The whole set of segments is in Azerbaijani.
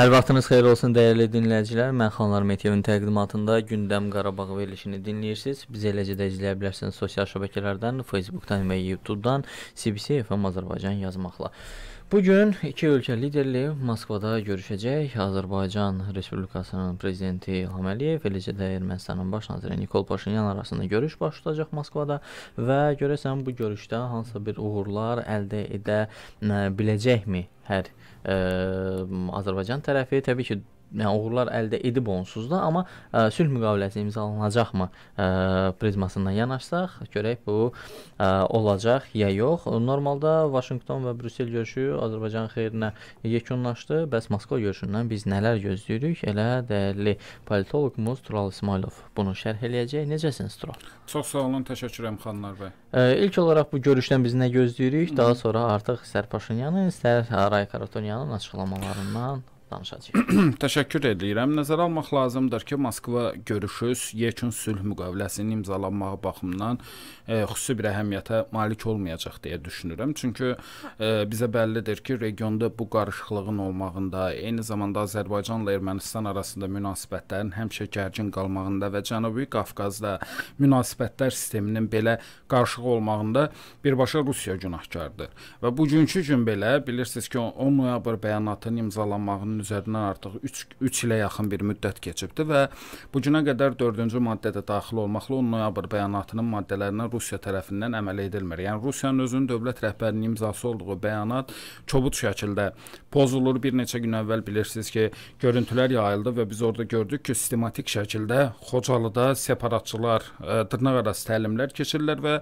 Hər vaxtınız xeyir olsun dəyərli dinləyicilər. Mən Xanlar Metiyevin təqdimatında gündəm Qarabağ verilişini dinləyirsiniz. Biz eləcə də izləyə bilirsiniz sosial şəbəkələrdən, Facebook-dan və YouTube-dan CBC FM Azərbaycan yazmaqla. Bu gün iki ölkə liderliyi Moskvada görüşəcək. Azərbaycan Respublikasının prezidenti İlham Əliyev, eləcə də Ermənistanın baş naziri Nikol Paşinyan arasında görüş baş tutacaq Moskvada və görəsən bu görüşdə hansısa bir uğurlar əldə edə e, biləcəkmi hər Azərbaycan tərəfi təbii ki, yəni uğurlar əldə edib onsuz da, amma ə, e, sülh müqaviləsi imzalanacaqmı ə, e, prizmasından yanaşsaq, görək bu ə, e, olacaq ya yox. Normalda Vaşinqton və Brüssel görüşü Azərbaycan xeyrinə yekunlaşdı. Bəs Moskva görüşündən biz nələr gözləyirik? Elə dəyərli politoloqumuz Tural İsmailov bunu şərh eləyəcək. Necəsiniz Tural? Çox sağ olun, təşəkkür edirəm xanlar bəy. Ə, ilk olaraq bu görüşdən biz nə gözləyirik? Daha sonra artıq istər Paşinyanın, istər Ray Karatonyanın açıqlamalarından danışacağıq. Təşəkkür edirəm. Nəzərə almaq lazımdır ki, Moskva görüşüs yekun sülh müqaviləsinin imzalanmağı baxımından e, xüsusi bir əhəmiyyətə malik olmayacaq deyə düşünürəm. Çünki e, bizə bəllidir ki, regionda bu qarışıqlığın olmağında, eyni zamanda Azərbaycanla Ermənistan arasında münasibətlərin həmişə gərgin qalmağında və Cənubi Qafqazda münasibətlər sisteminin belə qarışıq olmağında birbaşa Rusiya günahkardır. Və bugünkü gün belə bilirsiniz ki, 10 noyabr bəyanatının imzalanmağının bunun üzərindən artıq 3 3 ilə yaxın bir müddət keçibdi və bu günə qədər 4-cü maddədə daxil olmaqla onun noyabr bəyanatının maddələrinə Rusiya tərəfindən əməl edilmir. Yəni Rusiyanın özünün dövlət rəhbərinin imzası olduğu bəyanat kobud şəkildə pozulur. Bir neçə gün əvvəl bilirsiniz ki, görüntülər yayıldı və biz orada gördük ki, sistematik şəkildə Xocalıda separatçılar ə, e, dırnaq arası təlimlər keçirirlər və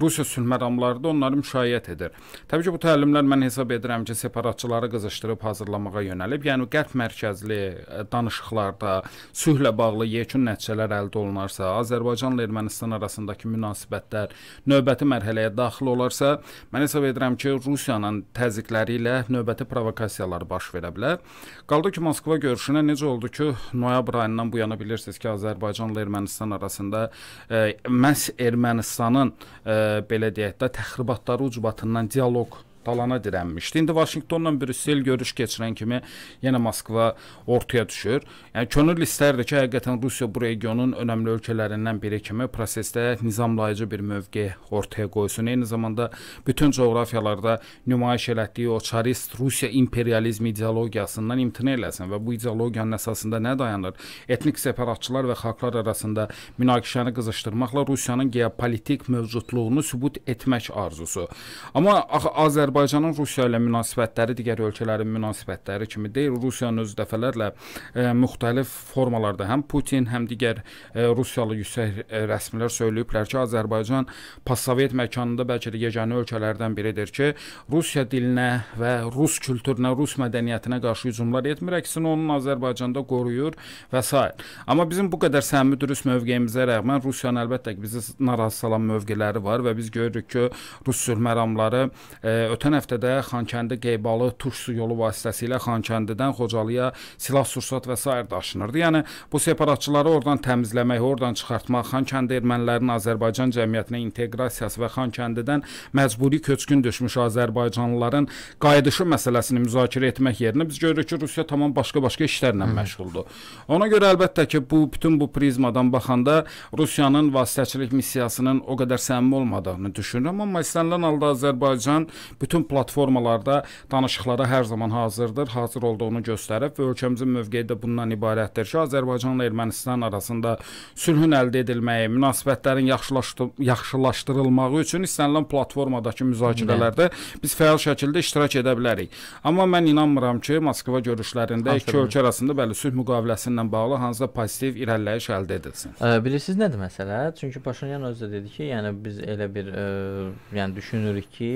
Rusiya sülh məramlarında onları müşayiət edir. Təbii ki, bu təlimlər mən hesab edirəm ki, separatçıları qızışdırıb hazırlamağa yönəlib. Yəni Cənub-Qərb mərkəzli e, danışıqlarda sülhlə bağlı yekun nəticələr əldə olunarsa, Azərbaycanla Ermənistan arasındakı münasibətlər növbəti mərhələyə daxil olarsa, mən hesab edirəm ki, Rusiyanın təzyiqləri ilə növbəti provokasiyalar baş verə bilər. Qaldı ki, Moskva görüşünə necə oldu ki, noyabr ayından bu yana bilirsiniz ki, Azərbaycanla Ermənistan arasında e, məhz Ermənistanın e, belə deyək də təxribatları ucbatından dialoq dalana dirənmişdi. İndi Vaşinqtonla Brüssel görüş keçirən kimi yenə Moskva ortaya düşür. Yəni könül istərdi ki, həqiqətən Rusiya bu regionun önəmli ölkələrindən biri kimi prosesdə nizamlayıcı bir mövqe ortaya qoysun. Eyni zamanda bütün coğrafiyalarda nümayiş etdiyi o çarist Rusiya imperializm ideologiyasından imtina eləsin və bu ideologiyanın əsasında nə dayanır? Etnik separatçılar və xalqlar arasında münaqişəni qızışdırmaqla Rusiyanın geopolitik mövcudluğunu sübut etmək arzusu. Amma Azərbaycan Azərbaycanın Rusiya ilə münasibətləri digər ölkələrin münasibətləri kimi deyil, Rusiyanın özü dəfələrlə ə, e, müxtəlif formalarda həm Putin, həm digər ə, e, Rusiyalı yüksək ə, e, rəsmilər söyləyiblər ki, Azərbaycan postsovet məkanında bəlkə də yeganə ölkələrdən biridir ki, Rusiya dilinə və rus kültürünə, rus mədəniyyətinə qarşı hücumlar etmir, əksinə onun Azərbaycanda qoruyur və s. Amma bizim bu qədər səmimi dürüst mövqeyimizə rəğmən Rusiyanın əlbəttə ki, bizi narazı salan mövqeləri var və biz görürük ki, rus sülh məramları ə, ötən Ötən həftədə Xankəndi Qeybalı tuş su yolu vasitəsilə Xankəndidən Xocalıya silah-sursat və sair daşınırdı. Yəni bu separatçıları oradan təmizləmək, oradan çıxartmaq, Xankəndi ermənilərinin Azərbaycan cəmiyyətinə inteqrasiyası və Xankəndidən məcburi köçkün düşmüş Azərbaycanlıların qayıdışı məsələsini müzakirə etmək yerinə biz görürük ki, Rusiya tamam başqa-başqa işlərlə Hı. məşğuldur. Ona görə əlbəttə ki, bu bütün bu prizmadan baxanda Rusiyanın vasitəçilik missiyasının o qədər səmimi olmadığını düşünürəm, amma istənilən halda Azərbaycan bütün bütün platformalarda danışıqlara hər zaman hazırdır, hazır olduğunu göstərib və ölkəmizin mövqeyi də bundan ibarətdir ki, Azərbaycanla Ermənistan arasında sülhün əldə edilməyi, münasibətlərin yaxşılaşdırılması üçün istənilən platformadakı müzakirələrdə biz fəal şəkildə iştirak edə bilərik. Amma mən inanmıram ki, Moskva görüşlərində iki ölkə arasında bəli sülh müqaviləsi ilə bağlı hansısa pozitiv irəliləyiş əldə edilsin. Bilirsiniz nədir məsələ? Çünki Paşinyan özü də dedi ki, yəni biz elə bir ə, yəni düşünürük ki,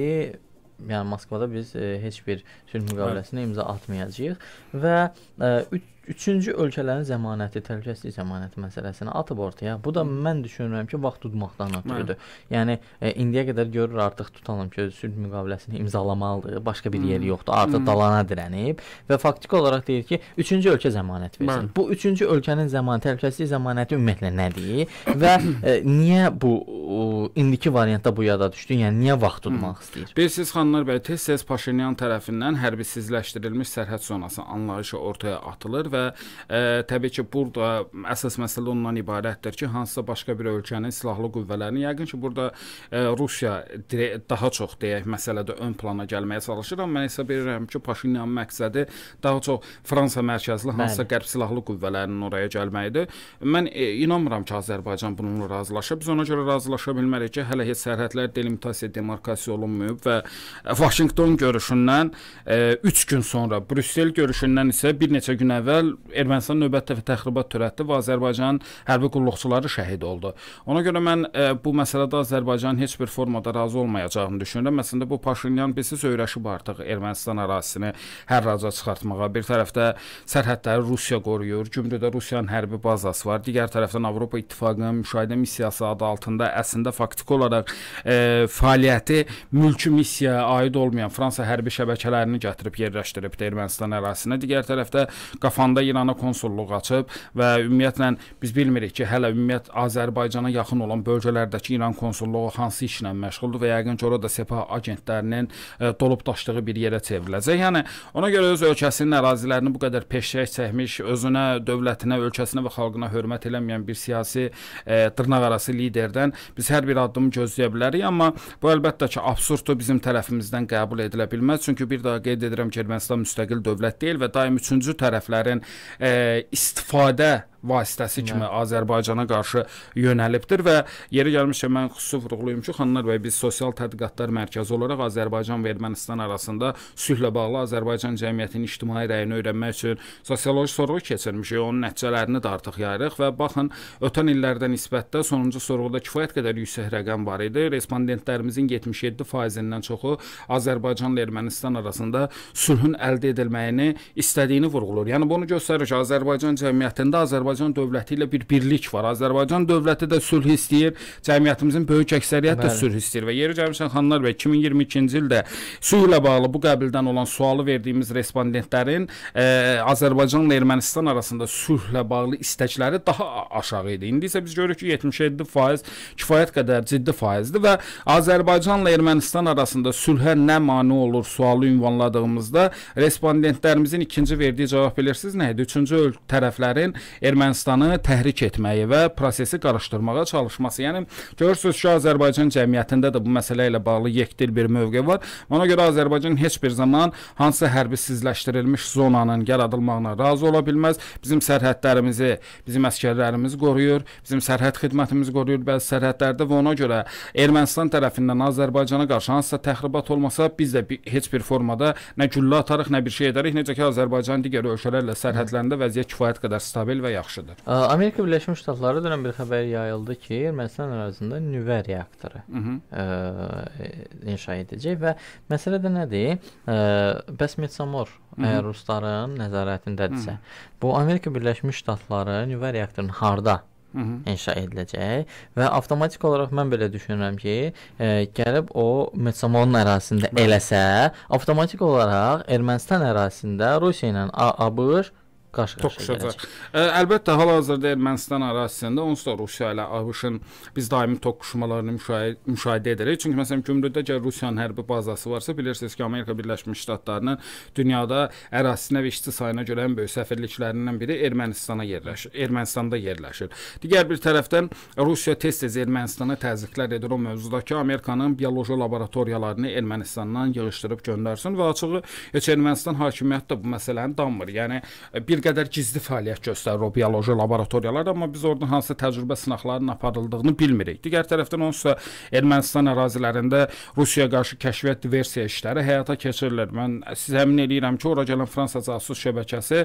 yəni Moskvada biz e, heç bir sülh müqaviləsinə hə. imza atmayacağıq və e, üç Üçüncü ölkələrin zəmanəti, təhlükəsizlik zəmanəti məsələsini atıb ortaya. Bu da mən düşünürəm ki, vaxt tutmaqdan ötürüdür. Yəni e, indiyə qədər görür artıq tutalım ki, sülh müqaviləsini imzalamalıdır. Başqa bir yeri yoxdur. Artıq dalana dirənib və faktiki olaraq deyir ki, üçüncü ölkə zəmanət versin. Bu üçüncü ölkənin zəmanəti, təhlükəsizlik zəmanəti ümumiyyətlə nədir və e, niyə bu o, indiki variantda bu yada düşdü? Yəni niyə vaxt tutmaq istəyir? Bilirsiniz xanımlar bəy, tez-tez Paşinyan tərəfindən hərbisizləşdirilmiş sərhəd zonası anlayışı ortaya atılır və və ə, e, təbii ki, burada əsas məsələ ondan ibarətdir ki, hansısa başqa bir ölkənin silahlı qüvvələrini yəqin ki, burada ə, e, Rusiya daha çox deyək məsələdə ön plana gəlməyə çalışır, amma mən hesab edirəm ki, Paşinyanın məqsədi daha çox Fransa mərkəzli hansısa Bəli. qərb silahlı qüvvələrinin oraya gəlməyidir. Mən e, inanmıram ki, Azərbaycan bununla razılaşıb. Biz ona görə razılaşa bilmərik ki, hələ heç sərhədlər delimitasiya, demarkasiya olunmayıb və Vaşinqton görüşündən 3 e, gün sonra, Brüssel görüşündən isə bir neçə gün əvvəl əvvəl Ermənistan növbəti dəfə təxribat törətdi və Azərbaycanın hərbi qulluqçuları şəhid oldu. Ona görə mən ə, e, bu məsələdə Azərbaycanın heç bir formada razı olmayacağını düşünürəm. Əslində bu Paşinyan bizi öyrəşib artıq Ermənistan ərazisini hərraca çıxartmağa. Bir tərəfdə sərhədləri Rusiya qoruyur, Gümrüdə Rusiyanın hərbi bazası var. Digər tərəfdən Avropa İttifaqının müşahidə missiyası adı altında əslində faktiki olaraq ə, e, fəaliyyəti mülki missiyaya aid olmayan Fransa hərbi şəbəkələrini gətirib yerləşdirib Ermənistan ərazisinə. Digər tərəfdə Qafan İranda İrana konsulluq açıb və ümumiyyətlə biz bilmirik ki, hələ ümumiyyət Azərbaycana yaxın olan bölgələrdəki İran konsulluğu hansı işlə məşğuldur və yəqin ki, orada Sepah agentlərinin ə, e, dolub daşdığı bir yerə çevriləcək. Yəni ona görə öz ölkəsinin ərazilərini bu qədər peşək çəkmiş, özünə, dövlətinə, ölkəsinə və xalqına hörmət eləməyən bir siyasi ə, e, dırnaqarası liderdən biz hər bir addımı gözləyə bilərik, amma bu əlbəttə ki, absurddur bizim tərəfimizdən qəbul edilə bilməz. Çünki bir daha qeyd edirəm ki, Ermənistan müstəqil dövlət deyil və daim üçüncü tərəflərin e, istifadə vasitəsi kimi Hı. Azərbaycana qarşı yönəlibdir və yeri gəlmişkən mən xüsusi vurğulayım ki, xanımlar və biz sosial tədqiqatlar mərkəzi olaraq Azərbaycan və Ermənistan arasında sülhlə bağlı Azərbaycan cəmiyyətinin ictimai rəyini öyrənmək üçün sosioloji sorğu keçirmişik. Onun nəticələrini də artıq yayırıq və baxın, ötən illərdə nisbətdə sonuncu sorğuda kifayət qədər yüksək rəqəm var idi. Respondentlərimizin 77%-dən çoxu Azərbaycanla Ermənistan arasında sülhün əldə edilməyini istədiyini vurğulur. Yəni bunu göstərir ki, Azərbaycan cəmiyyətində Azərbaycan Azərbaycan dövləti ilə bir birlik var. Azərbaycan dövləti də sülh istəyir. Cəmiyyətimizin böyük əksəriyyəti də sülh istəyir və yeri gəlmişən xanlar və 2022-ci ildə sülhlə bağlı bu qəbildən olan sualı verdiyimiz respondentlərin e, Azərbaycanla Ermənistan arasında sülhlə bağlı istəkləri daha aşağı idi. İndi isə biz görürük ki, 77% kifayət qədər ciddi faizdir və Azərbaycanla Ermənistan arasında sülhə nə mane olur sualı ünvanladığımızda respondentlərimizin ikinci verdiyi cavab bilirsiniz nə idi? Üçüncü tərəflərin Ermənistan Ermənistanı təhrik etməyi və prosesi qarışdırmağa çalışması. Yəni görürsüz ki, Azərbaycan cəmiyyətində də bu məsələ ilə bağlı yekdil bir mövqe var. Ona görə Azərbaycan heç bir zaman hansısa hərbisizləşdirilmiş zonanın yaradılmağına razı ola bilməz. Bizim sərhədlərimizi, bizim əskərlərimiz qoruyur, bizim sərhəd xidmətimiz qoruyur bəzi sərhədlərdə və ona görə Ermənistan tərəfindən Azərbaycana qarşı hansısa təxribat olmasa biz də bir, heç bir formada nə güllə atarıq, nə bir şey edərik. Necə ki Azərbaycan digər ölkələrlə sərhədlərində vəziyyət kifayət qədər stabil və yaxşı yaxşıdır. Amerika Birləşmiş Ştatları dünən bir xəbər yayıldı ki, Ermənistan ərazisində nüvə reaktoru Hı -hı. ə, e, inşa edəcək və məsələ də nədir? Ə, bəs Metsamor əgər rusların nəzarətindədirsə, Hı -hı. bu Amerika Birləşmiş Ştatları nüvə reaktorunun harda Hı -hı. inşa ediləcək və avtomatik olaraq mən belə düşünürəm ki, e, gəlib o Metsamorun ərazisində Bəli. eləsə, avtomatik olaraq Ermənistan ərazisində Rusiya ilə ABŞ qarşı-qarşıya e, Əlbəttə, hal-hazırda Ermənistan ərazisində onsuz da Rusiya ilə ABŞ-ın biz daimi toqquşmalarını müşahidə, müşahidə edirik. Çünki məsələn Gümrüddə ki, Rusiyanın hərbi bazası varsa, bilirsiniz ki, Amerika Birləşmiş Ştatlarının dünyada ərazisinə və işçi sayına görə ən böyük səfirliklərindən biri Ermənistana yerləşir. Ermənistanda yerləşir. Digər bir tərəfdən Rusiya tez-tez Ermənistana təzyiqlər edir o mövzuda ki, Amerikanın bioloji laboratoriyalarını Ermənistandan yığışdırıb göndərsin və açığı heç Ermənistan hakimiyyəti də bu məsələni danmır. Yəni bir qədər gizli fəaliyyət göstərir o bioloji laboratoriyalar, amma biz orada hansı təcrübə sınaqlarının aparıldığını bilmirik. Digər tərəfdən onsa Ermənistan ərazilərində Rusiyaya qarşı kəşfiyyat diversiya işləri həyata keçirilir. Mən sizə əmin eləyirəm ki, ora gələn Fransa casus şəbəkəsi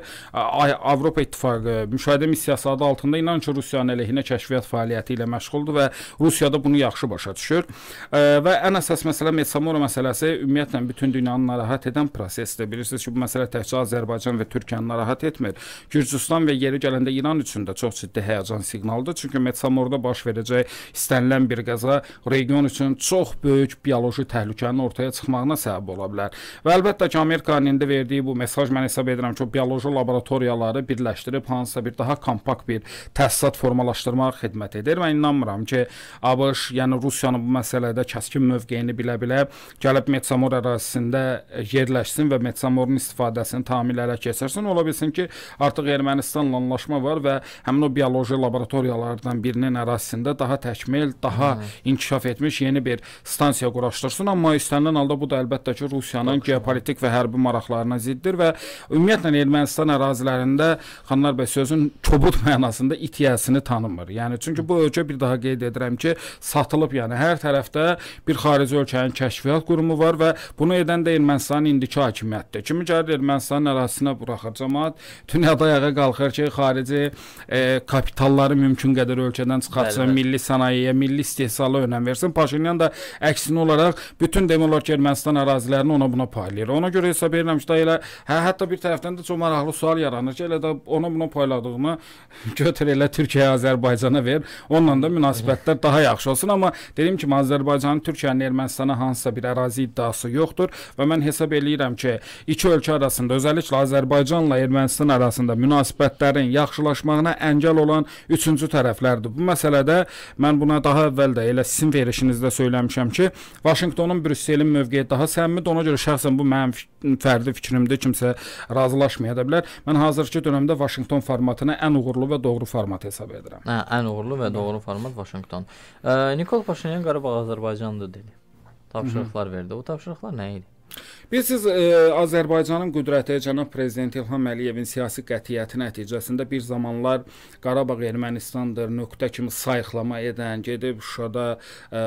Avropa İttifaqı müşahidə missiyası adı altında inan ki, Rusiyanın əleyhinə kəşfiyyat fəaliyyəti ilə məşğuldur və Rusiya da bunu yaxşı başa düşür. E, və ən əsas məsələ Metsamora məsələsi ümumiyyətlə bütün dünyanı narahat edən prosesdir. Bilirsiniz ki, bu məsələ təkcə Azərbaycan və Türkiyəni narahat etmir etmir. Gürcüstan və yeri gələndə İran üçün də çox ciddi həyəcan siqnalıdır. Çünki Metsamorda baş verəcək istənilən bir qəza region üçün çox böyük bioloji təhlükənin ortaya çıxmasına səbəb ola bilər. Və əlbəttə ki, Amerikanın indi verdiyi bu mesaj mən hesab edirəm ki, o bioloji laboratoriyaları birləşdirib hansısa bir daha kompakt bir təsisat formalaşdırmağa xidmət edir. Mən inanmıram ki, ABŞ, yəni Rusiyanın bu məsələdə kəskin mövqeyini bilə-bilə gəlib Metsamor ərazisində yerləşsin və Metsamorun istifadəsini tamamilə ələ keçirsin. Ola bilsin ki, artıq Ermənistanla anlaşma var və həmin o bioloji laboratoriyalardan birinin ərazisində daha təkmil, daha Hı. inkişaf etmiş yeni bir stansiya quraşdırsın, amma istənilən halda bu da əlbəttə ki, Rusiyanın Baxın. geopolitik və hərbi maraqlarına ziddir və ümumiyyətlə Ermənistan ərazilərində xanlar bəy sözün kobud mənasında itiyəsini tanımır. Yəni çünki bu ölkə bir daha qeyd edirəm ki, satılıb, yəni hər tərəfdə bir xarici ölkənin kəşfiyyat qurumu var və bunu edən də Ermənistanın indiki hakimiyyətidir. Kimi gəlir Ermənistanın ərazisinə buraxır cəmaət dünyada ayağa qalxır ki, xarici e, kapitalları mümkün qədər ölkədən çıxartsın, bəli, bəli. milli sənayeyə, milli istehsala önəm versin. Paşinyan da əksinə olaraq bütün demək olar ki, Ermənistan ərazilərini ona buna paylayır. Ona görə hesab edirəm ki, da elə hə, hətta bir tərəfdən də çox maraqlı sual yaranır ki, elə də ona buna payladığını götür elə Türkiyəyə, Azərbaycana ver. Onunla da münasibətlər daha yaxşı olsun, amma dedim ki, Azərbaycanın Türkiyənin Ermənistana hansısa bir ərazi iddiası yoxdur və mən hesab eləyirəm ki, iki ölkə arasında, özəlliklə Azərbaycanla Ermənistan arasında münasibətlərin yaxşılaşmağına əngəl olan üçüncü tərəflərdir. Bu məsələdə mən buna daha əvvəl də elə sizin verilişinizdə söyləmişəm ki, Vaşinqtonun Brüsselin mövqeyi daha səmimidir. Ona görə şəxsən bu mənim fərdi fikrimdir. Kimsə razılaşmaya da bilər. Mən hazırki dövrdə Vaşinqton formatını ən uğurlu və doğru format hesab edirəm. Hə, ən uğurlu və doğru format Vaşinqton. E, Nikol Paşinyan Qarabağ Azərbaycandır dedi. Tapşırıqlar verdi. O tapşırıqlar nə idi? Bilirsiniz, e, Azərbaycanın qüdrəti cənab prezident İlham Əliyevin siyasi qətiyyəti nəticəsində bir zamanlar Qarabağ Ermənistandır nöqtə kimi sayıqlama edən, gedib Şuşada e, e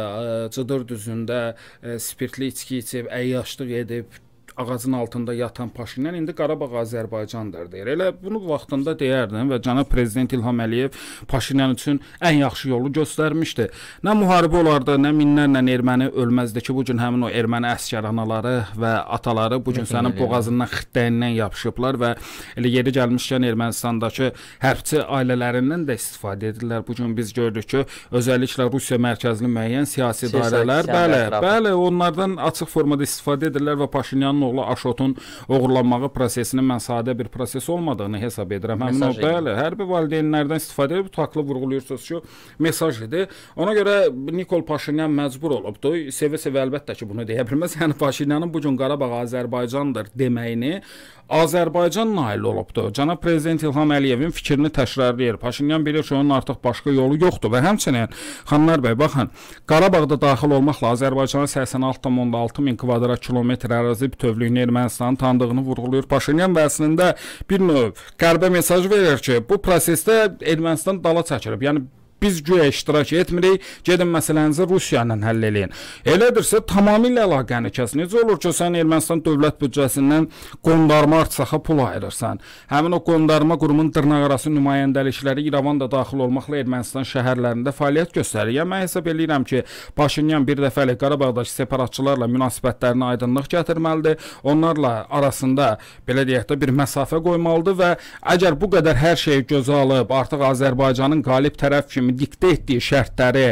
Cıdır düzündə e, spirtli içki içib, əyyaşlıq edib, ağacın altında yatan Paşinyan indi Qarabağ Azərbaycandır deyir. Elə bunu vaxtında deyərdim və cənab prezident İlham Əliyev Paşinyan üçün ən yaxşı yolu göstərmişdi. Nə müharibə olardı, nə minlərlə erməni ölməzdi ki, bu gün həmin o erməni əsgər anaları və ataları bu gün sənin boğazından, xitləyindən yapışıblar və elə yeri gəlmişkən Ermənistandakı hərbçi ailələrindən də istifadə edirlər. Bu gün biz gördük ki, özəlliklə Rusiya mərkəzli müəyyən siyasi dairələr, bəli, bəli, onlardan açıq formada istifadə edirlər və Paşinyanın oğlu Aşotun oğurlanmağı prosesinin mən sadə bir proses olmadığını hesab edirəm. Həmin mesaj o, bəli, hərbi valideynlərdən istifadə edib haqlı vurğuluyursunuz ki, mesaj idi. Ona görə Nikol Paşinyan məcbur olubdu. Sevə-sevə əlbəttə ki, bunu deyə bilməz. Yəni Paşinyanın bu gün Qarabağ Azərbaycandır deməyini Azərbaycan nail olubdu. Cənab prezident İlham Əliyevin fikrini təkrarlayır. Paşinyan bilir ki, onun artıq başqa yolu yoxdur və həmçinin xanlar bəy baxın, Qarabağda daxil olmaqla Azərbaycana 86.6 min kvadrat kilometr ərazi bütöv bütövlüyünü Ermənistanın tanıdığını vurğulayır Paşinyan və əslində bir növ qərbə mesaj verir ki, bu prosesdə Ermənistan dala çəkilib. Yəni biz güya iştirak etmirik. Gedin məsələnizi Rusiya ilə həll eləyin. Elədirsə tamamilə əlaqəni kəs. Necə olur ki, sən Ermənistan dövlət büdcəsindən qondarma Artsaxa pul ayırırsan. Həmin o qondarma qurumun dırnaqarası nümayəndəlikləri İrəvan da daxil olmaqla Ermənistan şəhərlərində fəaliyyət göstərir. Yəni mən hesab eləyirəm ki, Paşinyan bir dəfəlik Qarabağdakı separatçılarla münasibətlərinə aydınlıq gətirməlidir. Onlarla arasında belə deyək də bir məsafə qoymalıdır və əgər bu qədər hər şeyi gözə alıb artıq Azərbaycanın qalib tərəf kimi diktə etdiyi şərtləri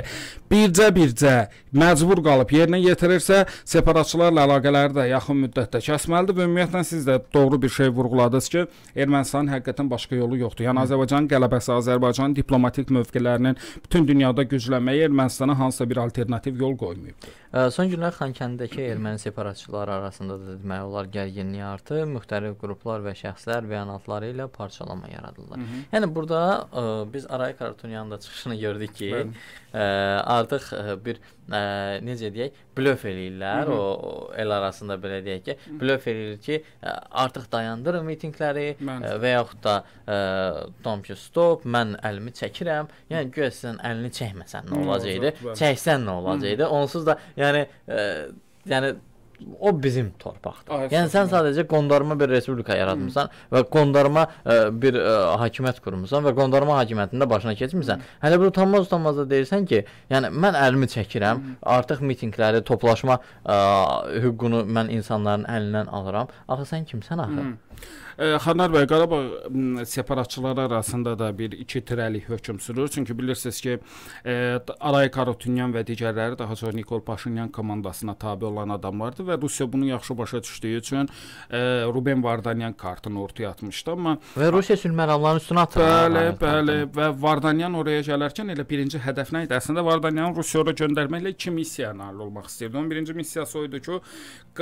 bircə-bircə məcbur qalıb yerinə yetirirsə, separatçılarla əlaqələri də yaxın müddətdə kəsməlidir. Və ümumiyyətlə siz də doğru bir şey vurğuladınız ki, Ermənistanın həqiqətən başqa yolu yoxdur. Yəni Azərbaycanın qələbəsi, Azərbaycanın diplomatik mövqelərinin bütün dünyada güclənməyi Ermənistana hansısa bir alternativ yol qoymayıb. Son günlər Xankəndidəki erməni separatçıları arasında da demək olar gərginlik artır, müxtəlif qruplar və şəxslər bəyanatları ilə parçalama yaradırlar. Hı -hı. Yəni burada ə, biz Aray Kartunyanın da çıxışını gördük ki, Bəli. ə, artıq e, bir ə, e, necə deyək, blöf eləyirlər. Hı -hı. O, o el arasında belə deyək ki, blöf eləyir ki, ə, e, artıq dayandırın mitinqləri ə, və yaxud da ə, tam ki, stop, mən əlimi çəkirəm. Yəni guya sizin əlini çəkməsən nə olacaqdı? Çəksən nə olacaqdı? Onsuz da yəni ə, yəni o bizim torpaqdır. Ay, yəni sən sadəcə qondarma bir respublika yaratmısan Hı. və qondarma ə, e, bir ə, e, hakimiyyət qurmusan və qondarma hakimiyyətində başına keçmisən. Hı. Hələ bir utanmaz utanmaz da deyirsən ki, yəni mən əlimi çəkirəm, Hı. artıq mitinqləri, toplaşma ə, e, hüququnu mən insanların əlindən alıram. Axı sən kimsən axı? Hı. Ə, Xanlar bəy, Qarabağ separatçıları arasında da bir iki tirəlik hökm sürür. Çünki bilirsiniz ki, ə, Alay Karutunyan və digərləri daha sonra Nikol Paşinyan komandasına tabe olan adamlardır və və Rusiya bunu yaxşı başa düşdüyü üçün ə, e, Ruben Vardanyan kartını ortaya atmışdı, amma və Rusiya sülh məramlarının üstünə atdı. Bəli, bəli və Vardanyan oraya gələrkən elə birinci hədəf nə idi? Əslində Vardanyanı Rusiyaya göndərməklə iki missiya nail olmaq istirdi. Onun birinci missiyası o idi ki,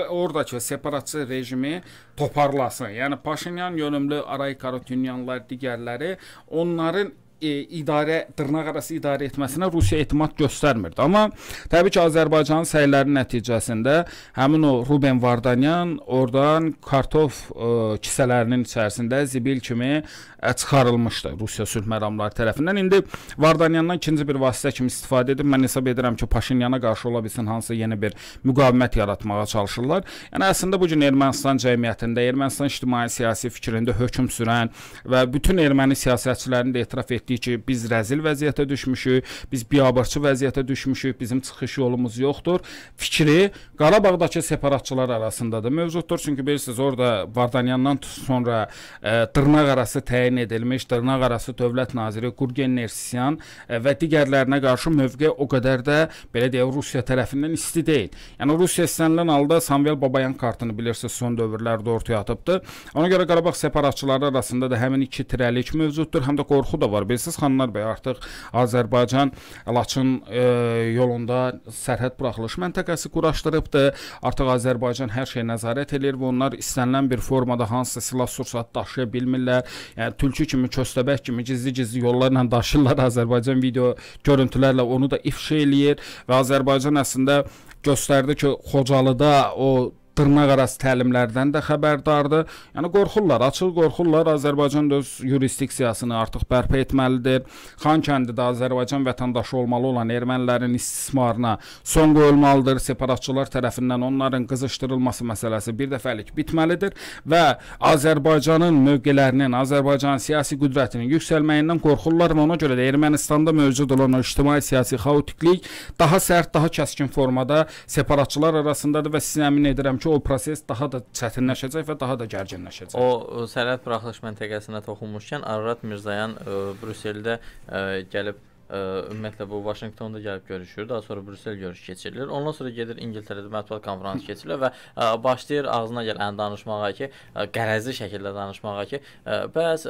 ordakı separatçı rejimi toparlasın. Yəni Paşinyan yönümlü Aray Karutunyanlar digərləri onların e, idarə dırnaq arası idarə etməsinə Rusiya etimad göstərmirdi. Amma təbii ki, Azərbaycanın səyləri nəticəsində həmin o Ruben Vardanyan oradan kartof e, kisələrinin içərisində zibil kimi ə, e, çıxarılmışdı Rusiya sülh məramları tərəfindən. İndi Vardanyandan ikinci bir vasitə kimi istifadə edib mən hesab edirəm ki, Paşinyana qarşı ola bilsin hansısa yeni bir müqavimət yaratmağa çalışırlar. Yəni əslində bu gün Ermənistan cəmiyyətində, Ermənistan ictimai-siyasi fikrində hökm sürən və bütün erməni siyasətçilərinin də etiraf etdiyi eşitdik ki, biz rəzil vəziyyətə düşmüşük, biz biabırçı vəziyyətə düşmüşük, bizim çıxış yolumuz yoxdur. Fikri Qarabağdakı separatçılar arasında da mövcuddur. Çünki bilirsiniz, orada Vardanyandan sonra ə, e, dırnaq arası təyin edilmiş, dırnaq arası dövlət naziri Qurgen Nersyan e, və digərlərinə qarşı mövqe o qədər də belə deyək Rusiya tərəfindən isti deyil. Yəni Rusiya istənilən halda Samvel Babayan kartını bilirsiniz son dövrlərdə ortaya atıbdı. Ona görə Qarabağ separatçıları arasında da həmin iki tirəlik mövcuddur, həm də qorxu da var. Bilirsiniz xanımlar bəy, artıq Azərbaycan Laçın e, yolunda sərhəd buraxılış məntəqəsi quraşdırıbdı. Artıq Azərbaycan hər şeyə nəzarət eləyir və onlar istənilən bir formada hansısa silah-sursat daşıya bilmirlər. Yəni tülkü kimi, köstəbək kimi gizli-gizli yollarla daşırlar Azərbaycan video görüntülərlə onu da ifşa eləyir və Azərbaycan əslində göstərdi ki, Xocalıda o dırnaq arası təlimlərdən də xəbərdardır. Yəni qorxurlar, açıq qorxurlar. Azərbaycan öz yurisdiksiyasını artıq bərpa etməlidir. Xankəndidə Azərbaycan vətəndaşı olmalı olan ermənilərin istismarına son qoyulmalıdır. Separatçılar tərəfindən onların qızışdırılması məsələsi bir dəfəlik bitməlidir və Azərbaycanın mövqelərinin, Azərbaycan siyasi qüdrətinin yüksəlməyindən qorxurlar və ona görə də Ermənistanda mövcud olan o ictimai-siyasi xaotiklik daha sərt, daha kəskin formada separatçılar arasındadır və sizə əmin edirəm ki, o proses daha da çətinləşəcək və daha da gərginləşəcək. O sərhəd buraxılış məntəqəsinə toxunmuşkən Ararat Mirzayan e, Brüsseldə e, gəlib ümumiyyətlə bu Vaşinqtonda gəlib görüşür, daha sonra Brüssel görüş keçirilir. Ondan sonra gedir İngiltərədə mətbuat konfransı keçirilir və e, başlayır ağzına gələn danışmağa ki, e, qərəzli şəkildə danışmağa ki, e, bəs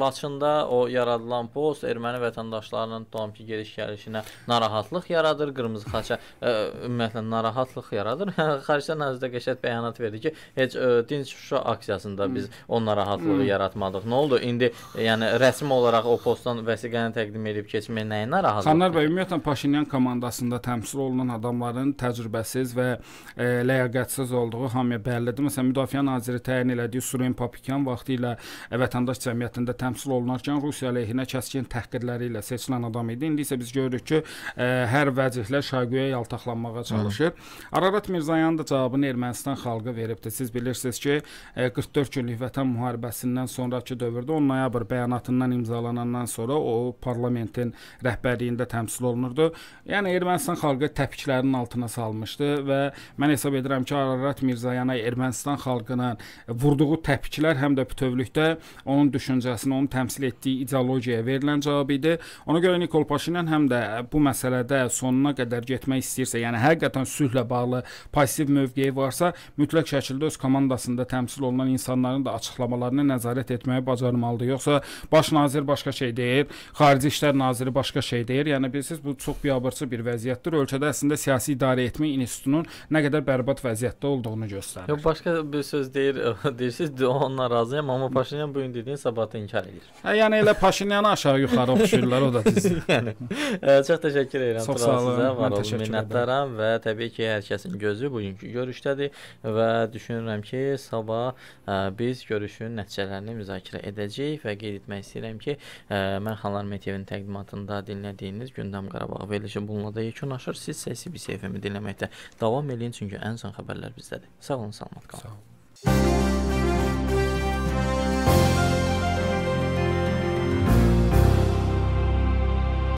Laçında o yaradılan post erməni vətəndaşlarının davamlı gediş-gəlişinə narahatlıq yaradır, qırmızı xaça ümumiyyətlə narahatlıq yaradır. Xarici nazirdə qəşəng bəyanat verdi ki, heç dinç Şuşa aksiyasında biz hmm. o narahatlığı hmm. yaratmadıq. Nə oldu? İndi yəni rəsmi olaraq o postdan vəsiqəni təqdim edib keçmək kimi nəyə narahat? Xanlar bəy, ümumiyyətlə Paşinyan komandasında təmsil olunan adamların təcrübəsiz və e, ləyaqətsiz olduğu hamıya bəllidir. Məsələn, müdafiə naziri təyin elədiyi Suren Papikyan vaxtı ilə e, vətəndaş cəmiyyətində təmsil olunarkən Rusiya əleyhinə kəskin təhqirləri ilə seçilən adam idi. İndi isə biz görürük ki, e, hər vəziflə şaqüyə yaltaqlanmağa çalışır. Hı. Ararat Mirzoyan da cavabını Ermənistan xalqı veribdi. Siz bilirsiniz ki, e, 44 günlük vətən müharibəsindən sonrakı dövrdə 10 noyabr bəyanatından imzalanandan sonra o parlamentin rəhbərliyində təmsil olunurdu. Yəni Ermənistan xalqı təpiklərinin altına salmışdı və mən hesab edirəm ki, Ararat Mirzəyana Ermənistan xalqının vurduğu təpiklər həm də bütövlükdə onun düşüncəsini, onun təmsil etdiyi ideologiyaya verilən cavab idi. Ona görə Nikol Paşinyan həm də bu məsələdə sonuna qədər getmək istəyirsə, yəni həqiqətən sülhlə bağlı pasiv mövqeyi varsa, mütləq şəkildə öz komandasında təmsil olunan insanların da açıqlamalarını nəzarət etməyi bacarmalıdır. Yoxsa baş nazir başqa şey deyir, xarici işlər naziri naziri başqa şey deyir. Yəni bilirsiniz bu çox biabırçı bir vəziyyətdir. Ölkədə əslində siyasi idarəetmə institutunun nə qədər bərbad vəziyyətdə olduğunu göstərir. Yox, başqa bir söz deyir, deyirsiz, onunla razıyam, amma Paşinyan bu gün dediyin sabatı inkar edir. Hə, yəni elə Paşinyanı aşağı yuxarı oxşuyurlar, o da düzdür. yəni e, çox təşəkkür edirəm. Çox sağ olun, sizə var olun, minnətdaram və təbii ki, hər kəsin gözü bugünkü görüşdədir və düşünürəm ki, sabah ə, e, biz görüşün nəticələrini müzakirə edəcəyik və qeyd etmək istəyirəm ki, ə, e, mən Xanlar Metiyevin təqdimatı formatında dinlədiyiniz Gündəm Qarabağ verilişi bununla da yekunlaşır. Siz səsi bir səhifəmi dinləməkdə davam eləyin, çünki ən son xəbərlər bizdədir. Sağ olun, salamat qalın. Sağ olun.